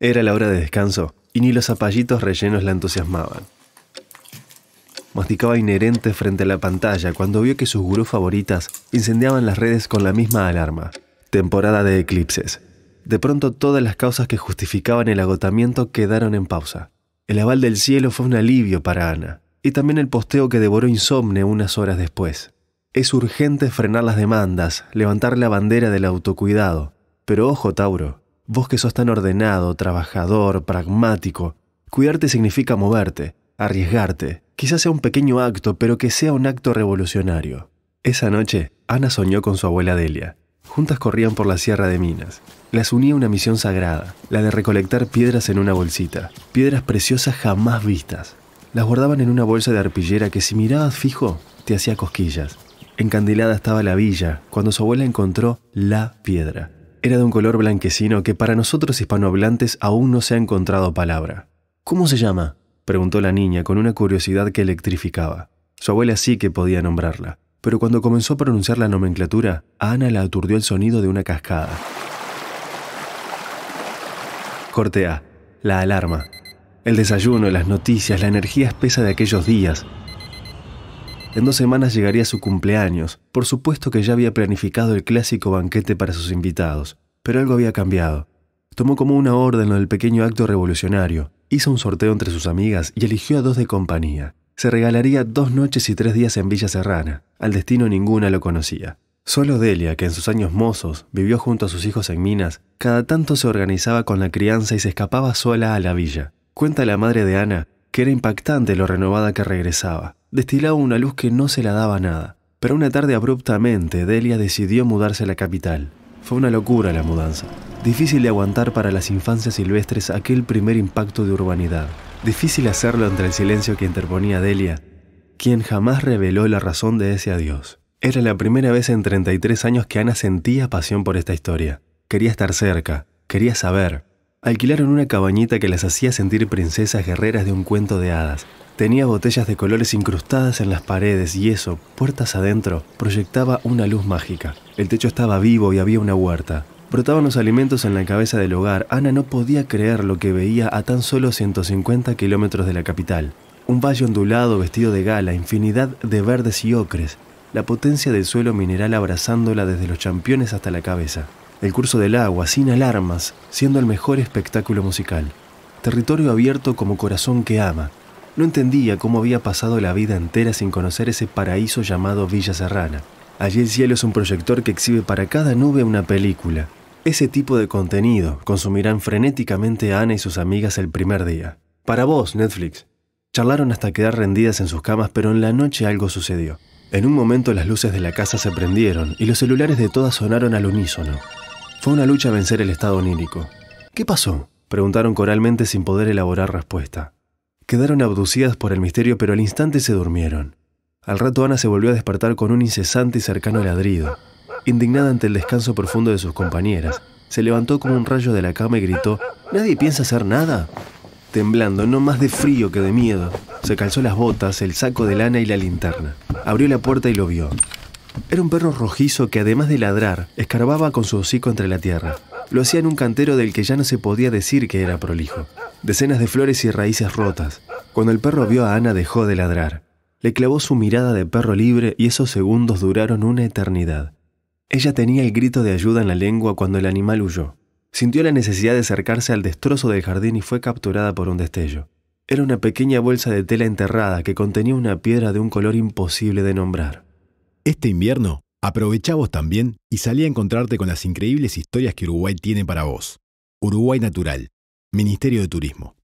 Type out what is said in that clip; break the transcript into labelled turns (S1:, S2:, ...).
S1: Era la hora de descanso y ni los zapallitos rellenos la entusiasmaban. Masticaba inherente frente a la pantalla cuando vio que sus gurús favoritas incendiaban las redes con la misma alarma. Temporada de eclipses. De pronto todas las causas que justificaban el agotamiento quedaron en pausa. El aval del cielo fue un alivio para Ana, y también el posteo que devoró insomne unas horas después. Es urgente frenar las demandas, levantar la bandera del autocuidado. Pero ojo, Tauro, Vos que sos tan ordenado, trabajador, pragmático, cuidarte significa moverte, arriesgarte. Quizás sea un pequeño acto, pero que sea un acto revolucionario. Esa noche, Ana soñó con su abuela Delia. Juntas corrían por la Sierra de Minas. Las unía una misión sagrada, la de recolectar piedras en una bolsita, piedras preciosas jamás vistas. Las guardaban en una bolsa de arpillera que si mirabas fijo, te hacía cosquillas. Encandilada estaba la villa cuando su abuela encontró la piedra era de un color blanquecino que para nosotros hispanohablantes aún no se ha encontrado palabra. ¿Cómo se llama? preguntó la niña con una curiosidad que electrificaba. Su abuela sí que podía nombrarla, pero cuando comenzó a pronunciar la nomenclatura, a Ana la aturdió el sonido de una cascada. Cortea. La alarma. El desayuno, las noticias, la energía espesa de aquellos días, en dos semanas llegaría su cumpleaños. Por supuesto que ya había planificado el clásico banquete para sus invitados, pero algo había cambiado. Tomó como una orden lo del pequeño acto revolucionario, hizo un sorteo entre sus amigas y eligió a dos de compañía. Se regalaría dos noches y tres días en Villa Serrana. Al destino ninguna lo conocía. Solo Delia, que en sus años mozos vivió junto a sus hijos en Minas, cada tanto se organizaba con la crianza y se escapaba sola a la villa. Cuenta la madre de Ana que era impactante lo renovada que regresaba destilaba una luz que no se la daba nada. Pero una tarde abruptamente, Delia decidió mudarse a la capital. Fue una locura la mudanza. Difícil de aguantar para las infancias silvestres aquel primer impacto de urbanidad. Difícil hacerlo entre el silencio que interponía Delia, quien jamás reveló la razón de ese adiós. Era la primera vez en 33 años que Ana sentía pasión por esta historia. Quería estar cerca, quería saber. Alquilaron una cabañita que las hacía sentir princesas guerreras de un cuento de hadas, Tenía botellas de colores incrustadas en las paredes y eso, puertas adentro, proyectaba una luz mágica. El techo estaba vivo y había una huerta. Brotaban los alimentos en la cabeza del hogar. Ana no podía creer lo que veía a tan solo 150 kilómetros de la capital. Un valle ondulado vestido de gala, infinidad de verdes y ocres, la potencia del suelo mineral abrazándola desde los championes hasta la cabeza. El curso del agua, sin alarmas, siendo el mejor espectáculo musical. Territorio abierto como corazón que ama, no entendía cómo había pasado la vida entera sin conocer ese paraíso llamado Villa Serrana. Allí el cielo es un proyector que exhibe para cada nube una película. Ese tipo de contenido consumirán frenéticamente a Ana y sus amigas el primer día. Para vos, Netflix. Charlaron hasta quedar rendidas en sus camas, pero en la noche algo sucedió. En un momento las luces de la casa se prendieron y los celulares de todas sonaron al unísono. Fue una lucha a vencer el estado onírico. ¿Qué pasó? Preguntaron coralmente sin poder elaborar respuesta. Quedaron abducidas por el misterio, pero al instante se durmieron. Al rato Ana se volvió a despertar con un incesante y cercano ladrido. Indignada ante el descanso profundo de sus compañeras, se levantó como un rayo de la cama y gritó, ¿Nadie piensa hacer nada? Temblando, no más de frío que de miedo, se calzó las botas, el saco de lana y la linterna. Abrió la puerta y lo vio. Era un perro rojizo que además de ladrar, escarbaba con su hocico entre la tierra. Lo hacía en un cantero del que ya no se podía decir que era prolijo decenas de flores y raíces rotas. Cuando el perro vio a Ana dejó de ladrar. Le clavó su mirada de perro libre y esos segundos duraron una eternidad. Ella tenía el grito de ayuda en la lengua cuando el animal huyó. Sintió la necesidad de acercarse al destrozo del jardín y fue capturada por un destello. Era una pequeña bolsa de tela enterrada que contenía una piedra de un color imposible de nombrar. Este invierno, aprovechamos también y salí a encontrarte con las increíbles historias que Uruguay tiene para vos. Uruguay Natural, Ministerio de Turismo.